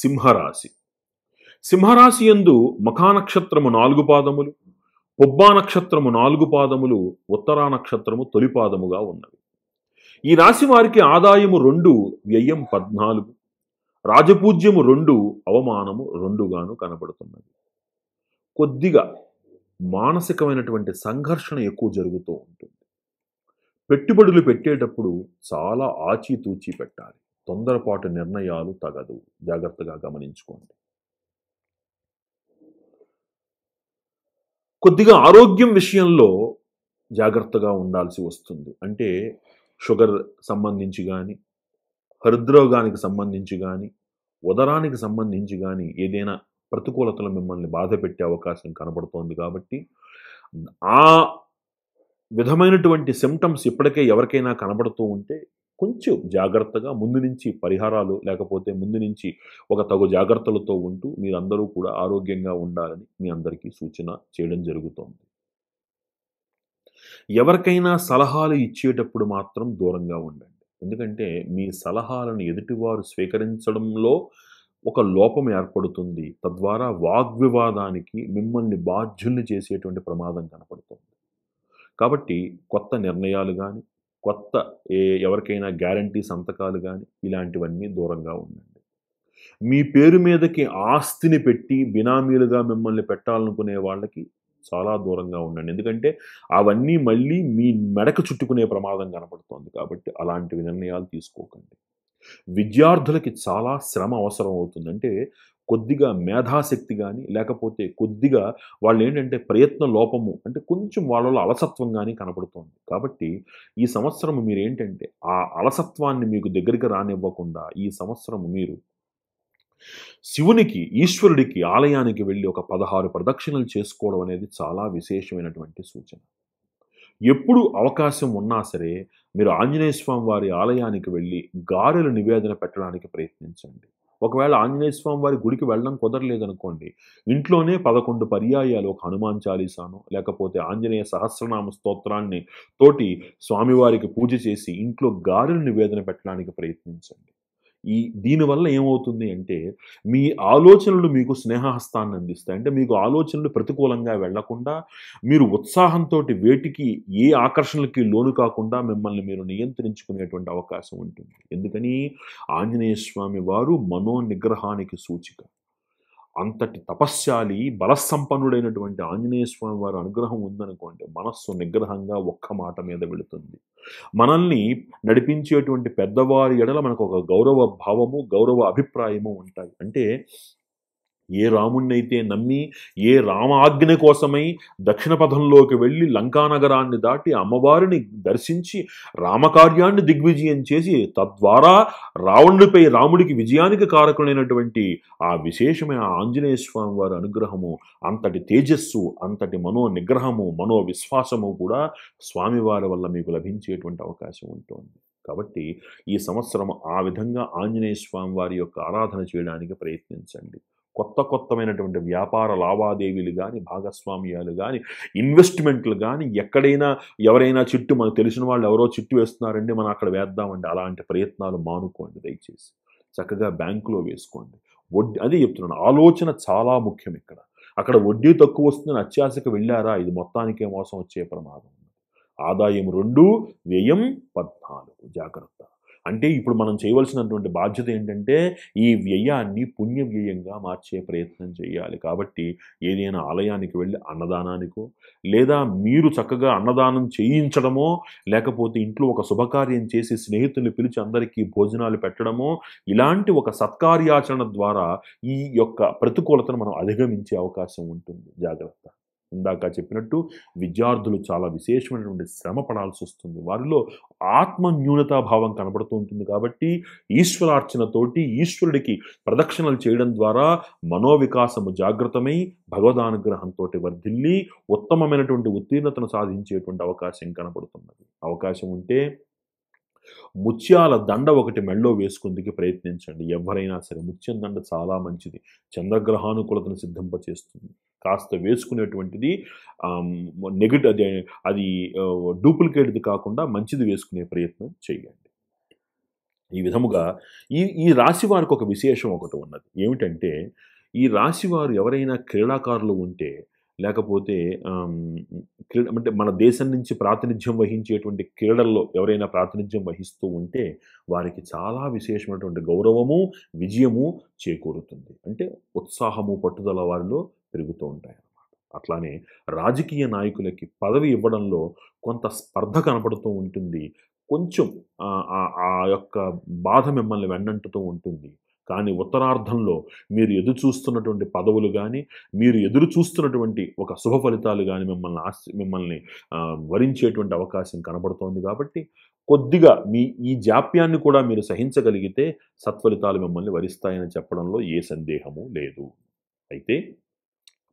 సింహరాశి సింహరాశి ఎందు మఖానక్షత్రము నాలుగు పాదములు పొబ్బా నక్షత్రము నాలుగు పాదములు ఉత్తరా నక్షత్రము తొలిపాదముగా ఉన్నవి ఈ రాశి వారికి ఆదాయము రెండు వ్యయం పద్నాలుగు రాజపూజ్యము రెండు అవమానము రెండుగాను కనబడుతున్నది కొద్దిగా మానసికమైనటువంటి సంఘర్షణ ఎక్కువ జరుగుతూ ఉంటుంది పెట్టుబడులు పెట్టేటప్పుడు చాలా ఆచితూచి పెట్టాలి తొందరపాటు నిర్ణయాలు తగదు జాగ్రత్తగా గమనించుకోండి కొద్దిగా ఆరోగ్యం విషయంలో జాగ్రత్తగా ఉండాల్సి వస్తుంది అంటే షుగర్ సంబంధించి కానీ హృద్రోగానికి సంబంధించి కానీ ఉదరానికి సంబంధించి కానీ ఏదైనా ప్రతికూలతలు మిమ్మల్ని బాధ పెట్టే అవకాశం కనబడుతోంది కాబట్టి ఆ విధమైనటువంటి సిమ్టమ్స్ ఇప్పటికే ఎవరికైనా కనబడుతూ ఉంటే కొంచెం జాగ్రత్తగా ముందు నుంచి పరిహారాలు లేకపోతే ముందు నుంచి ఒక తగు జాగ్రత్తలతో ఉంటూ మీరందరూ కూడా ఆరోగ్యంగా ఉండాలని మీ అందరికీ సూచన చేయడం జరుగుతోంది ఎవరికైనా సలహాలు ఇచ్చేటప్పుడు మాత్రం దూరంగా ఉండండి ఎందుకంటే మీ సలహాలను ఎదుటివారు స్వీకరించడంలో ఒక లోపం ఏర్పడుతుంది తద్వారా వాగ్వివాదానికి మిమ్మల్ని బాధ్యుల్ని చేసేటువంటి ప్రమాదం కనపడుతుంది కాబట్టి కొత్త నిర్ణయాలు కానీ కొత్త ఏ ఎవరికైనా గ్యారంటీ సంతకాలు కానీ ఇలాంటివన్నీ దూరంగా ఉండండి మీ పేరు మీదకి ఆస్తిని పెట్టి బినామీలుగా మిమ్మల్ని పెట్టాలనుకునే వాళ్ళకి చాలా దూరంగా ఉండండి ఎందుకంటే అవన్నీ మళ్ళీ మీ మెడకు చుట్టుకునే ప్రమాదం కనపడుతోంది కాబట్టి అలాంటి నిర్ణయాలు తీసుకోకండి విద్యార్థులకి చాలా శ్రమ అవసరం అవుతుందంటే కొద్దిగా మేధాశక్తి కానీ లేకపోతే కొద్దిగా వాళ్ళు ఏంటంటే ప్రయత్న లోపము అంటే కొంచెం వాళ్ళలో అలసత్వం కానీ కనపడుతోంది కాబట్టి ఈ సంవత్సరం మీరు ఏంటంటే ఆ అలసత్వాన్ని మీకు దగ్గరికి రానివ్వకుండా ఈ సంవత్సరం మీరు శివునికి ఈశ్వరుడికి ఆలయానికి వెళ్ళి ఒక పదహారు ప్రదక్షిణలు చేసుకోవడం అనేది చాలా విశేషమైనటువంటి సూచన ఎప్పుడు అవకాశం ఉన్నా సరే మీరు ఆంజనేయ స్వామి వారి ఆలయానికి వెళ్ళి గారెలు నివేదన పెట్టడానికి ప్రయత్నించండి ఒకవేళ ఆంజనేయ స్వామి వారి గుడికి వెళ్ళడం కుదరలేదనుకోండి ఇంట్లోనే పదకొండు పర్యాయాలు ఒక హనుమాన్ చాలీసాను లేకపోతే ఆంజనేయ సహస్రనామ స్తోత్రాన్ని తోటి స్వామివారికి పూజ చేసి ఇంట్లో గారెలు నివేదన పెట్టడానికి ప్రయత్నించండి ఈ దీనివల్ల ఏమవుతుంది అంటే మీ ఆలోచనలు మీకు స్నేహహస్తాన్ని అందిస్తాయి అంటే మీకు ఆలోచనలు ప్రతికూలంగా వెళ్లకుండా మీరు ఉత్సాహంతో వేటికి ఏ ఆకర్షణలకి లోను కాకుండా మిమ్మల్ని మీరు నియంత్రించుకునేటువంటి అవకాశం ఉంటుంది ఎందుకని ఆంజనేయ స్వామి వారు మనోనిగ్రహానికి సూచిక అంతటి తపస్శాలి బలసంపన్నుడైనటువంటి ఆంజనేయ స్వామి వారి అనుగ్రహం ఉందనుకోండి మనస్సు నిగ్రహంగా ఒక్క మాట మీద వెళుతుంది మనల్ని నడిపించేటువంటి పెద్దవారి ఎడల మనకు ఒక గౌరవ భావము గౌరవ అభిప్రాయము ఉంటాయి అంటే ఏ రాముణ్ణైతే నమ్మి ఏ రామాజ్ఞ కోసమై దక్షిణ పథంలోకి వెళ్ళి లంకానగరాన్ని దాటి అమ్మవారిని దర్శించి రామకార్యాన్ని దిగ్విజయం చేసి తద్వారా రావణుడిపై రాముడికి విజయానికి కారకులైనటువంటి ఆ విశేషమైన ఆంజనేయ స్వామి వారి అనుగ్రహము అంతటి తేజస్సు అంతటి మనో నిగ్రహము మనో విశ్వాసము కూడా స్వామివారి వల్ల మీకు లభించేటువంటి అవకాశం ఉంటుంది కాబట్టి ఈ సంవత్సరం ఆ విధంగా ఆంజనేయ స్వామి వారి యొక్క ఆరాధన చేయడానికి ప్రయత్నించండి కొత్త కొత్తమైనటువంటి వ్యాపార లావాదేవీలు కానీ భాగస్వామ్యాలు కానీ ఇన్వెస్ట్మెంట్లు కానీ ఎక్కడైనా ఎవరైనా చిట్టు మనకు తెలిసిన వాళ్ళు ఎవరో చిట్టు వేస్తున్నారండి మనం అక్కడ వేద్దామండి అలాంటి ప్రయత్నాలు మానుకోండి దయచేసి చక్కగా బ్యాంకులో వేసుకోండి వడ్డీ అదే చెప్తున్నాను ఆలోచన చాలా ముఖ్యం ఇక్కడ అక్కడ వడ్డీ తక్కువ వస్తుందని అత్యాశకు వెళ్ళారా ఇది మొత్తానికే మోసం వచ్చే ప్రమాదం ఆదాయం రెండు వ్యయం పద్నాలుగు జాగ్రత్త అంటే ఇప్పుడు మనం చేయవలసినటువంటి బాధ్యత ఏంటంటే ఈ వ్యయాన్ని పుణ్య వ్యయంగా మార్చే ప్రయత్నం చేయాలి కాబట్టి ఏదైనా ఆలయానికి వెళ్ళి అన్నదానానికో లేదా మీరు చక్కగా అన్నదానం చేయించడమో లేకపోతే ఇంట్లో ఒక శుభకార్యం చేసి స్నేహితుల్ని పిలిచి అందరికీ భోజనాలు పెట్టడమో ఇలాంటి ఒక సత్కార్యాచరణ ద్వారా ఈ యొక్క ప్రతికూలతను మనం అధిగమించే అవకాశం ఉంటుంది జాగ్రత్త ఇందాక చెప్పినట్టు విద్యార్థులు చాలా విశేషమైనటువంటి శ్రమ పడాల్సి వస్తుంది వారిలో ఆత్మ భావం కనబడుతూ ఉంటుంది కాబట్టి ఈశ్వరార్చనతోటి ఈశ్వరుడికి ప్రదక్షిణలు చేయడం ద్వారా మనోవికాసము జాగ్రత్తమై భగవదానుగ్రహంతో వర్ధిల్లి ఉత్తమమైనటువంటి ఉత్తీర్ణతను సాధించేటువంటి అవకాశం కనబడుతున్నది అవకాశం ఉంటే ముత్యాల దండ ఒకటి మెళ్ళో వేసుకుందుకు ప్రయత్నించండి ఎవరైనా సరే ముత్యం దండ చాలా మంచిది చంద్రగ్రహానుకూలతను సిద్ధింపచేస్తుంది కాస్త వేసుకునేటువంటిది నెగిటివ్ అది అది డూప్లికేట్ది కాకుండా మంచిది వేసుకునే ప్రయత్నం చేయండి ఈ విధముగా ఈ ఈ రాశి వారికి ఒక విశేషం ఒకటి ఉన్నది ఏమిటంటే ఈ రాశి వారు ఎవరైనా క్రీడాకారులు ఉంటే లేకపోతే క్రీడ అంటే మన దేశం నుంచి ప్రాతినిధ్యం వహించేటువంటి క్రీడల్లో ఎవరైనా ప్రాతినిధ్యం వహిస్తూ ఉంటే వారికి చాలా విశేషమైనటువంటి గౌరవము విజయము చేకూరుతుంది అంటే ఉత్సాహము పట్టుదల వారిలో పెరుగుతూ ఉంటాయి అన్నమాట అట్లానే రాజకీయ నాయకులకి పదవి ఇవ్వడంలో కొంత స్పర్ధ కనపడుతూ ఉంటుంది కొంచెం ఆ యొక్క బాధ మిమ్మల్ని వెన్నంటుతూ ఉంటుంది కానీ ఉత్తరార్థంలో మీరు ఎదురు చూస్తున్నటువంటి పదవులు కానీ మీరు ఎదురు చూస్తున్నటువంటి ఒక శుభ ఫలితాలు కానీ మిమ్మల్ని ఆశ మిమ్మల్ని వరించేటువంటి అవకాశం కనబడుతోంది కాబట్టి కొద్దిగా మీ ఈ జాప్యాన్ని కూడా మీరు సహించగలిగితే సత్ఫలితాలు మిమ్మల్ని వరిస్తాయని చెప్పడంలో ఏ సందేహము లేదు అయితే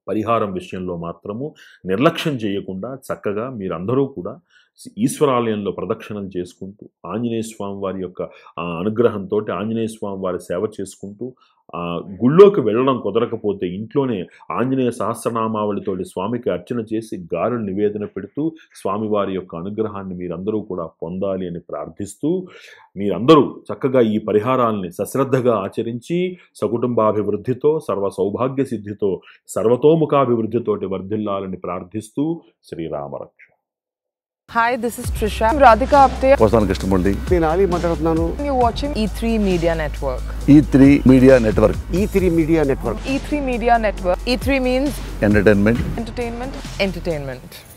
పరిహారం విషయంలో మాత్రము నిర్లక్ష్యం చేయకుండా చక్కగా మీరందరూ కూడా ఈశ్వరాలయంలో ప్రదక్షిణం చేసుకుంటూ ఆంజనేయ స్వామి వారి యొక్క అనుగ్రహంతో ఆంజనేయ స్వామి వారి సేవ చేసుకుంటూ గుళ్ళోకి వెళ్ళడం కుదరకపోతే ఇంట్లోనే ఆంజనేయ సహస్రనామావళితోటి స్వామికి అర్చన చేసి గారు నివేదన పెడుతూ స్వామివారి యొక్క అనుగ్రహాన్ని మీరందరూ కూడా పొందాలి అని ప్రార్థిస్తూ మీరందరూ చక్కగా ఈ పరిహారాల్ని సశ్రద్ధగా ఆచరించి సకుటుంబాభివృద్ధితో సర్వ సౌభాగ్య సిద్ధితో సర్వతోముఖాభివృద్ధితోటి వర్ధిల్లాలని ప్రార్థిస్తూ శ్రీరామరక్ష hi this is Trisha Radhika Apte వస్తాను కృష్ణమూర్తి నేను ఆలి మాట్లాడుతున్నాను you watching E three media network E three media network E three media network E three media network E three means entertainment entertainment entertainment